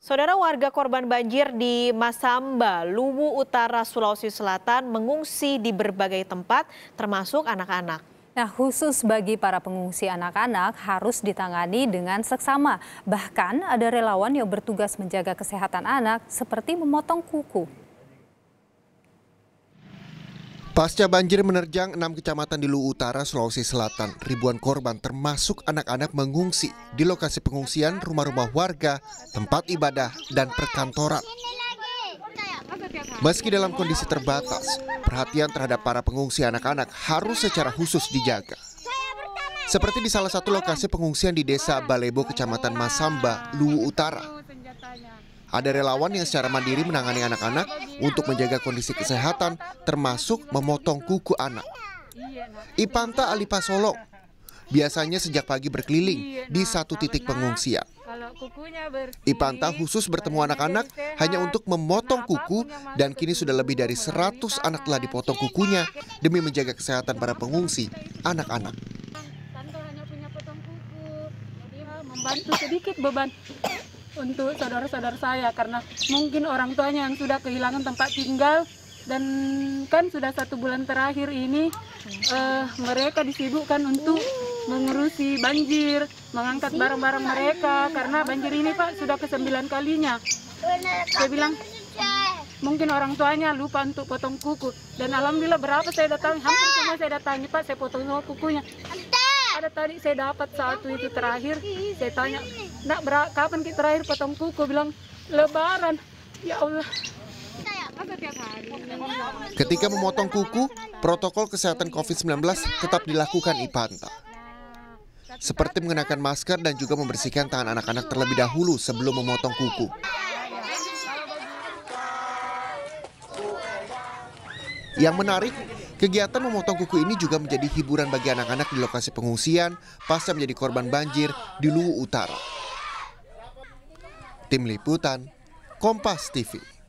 Saudara warga korban banjir di Masamba, Luwu Utara, Sulawesi Selatan mengungsi di berbagai tempat termasuk anak-anak. Nah, khusus bagi para pengungsi anak-anak harus ditangani dengan seksama. Bahkan ada relawan yang bertugas menjaga kesehatan anak seperti memotong kuku. Pasca banjir menerjang enam kecamatan di Luwu Utara, Sulawesi Selatan, ribuan korban termasuk anak-anak mengungsi di lokasi pengungsian rumah-rumah warga, tempat ibadah, dan perkantoran. Meski dalam kondisi terbatas, perhatian terhadap para pengungsi anak-anak harus secara khusus dijaga. Seperti di salah satu lokasi pengungsian di desa Balebo, Kecamatan Masamba, Luwu Utara. Ada relawan yang secara mandiri menangani anak-anak untuk menjaga kondisi kesehatan termasuk memotong kuku anak. Ipanta Alipa Solo biasanya sejak pagi berkeliling di satu titik pengungsian. Ipanta khusus bertemu anak-anak hanya untuk memotong kuku dan kini sudah lebih dari 100 anak telah dipotong kukunya demi menjaga kesehatan para pengungsi anak-anak. Eh, Bantu sedikit beban untuk saudara-saudara saya karena mungkin orang tuanya yang sudah kehilangan tempat tinggal dan kan sudah satu bulan terakhir ini uh, mereka disibukkan untuk mengurusi banjir, mengangkat barang-barang mereka karena banjir ini Pak sudah kesembilan kalinya. Saya bilang mungkin orang tuanya lupa untuk potong kuku dan alhamdulillah berapa saya datang hampir semua saya datangi Pak saya potong semua kukunya ada tadi saya dapat satu itu terakhir. Saya tanya, nak berapa kapan kita terakhir potong kuku? Bilang, lebaran. Ya Allah. Ketika memotong kuku, protokol kesehatan COVID-19 tetap dilakukan Ipanta. Seperti mengenakan masker dan juga membersihkan tangan anak-anak terlebih dahulu sebelum memotong kuku. Yang menarik, Kegiatan memotong kuku ini juga menjadi hiburan bagi anak-anak di lokasi pengungsian pasca menjadi korban banjir di Luwu Utara. Tim Liputan, Kompas TV.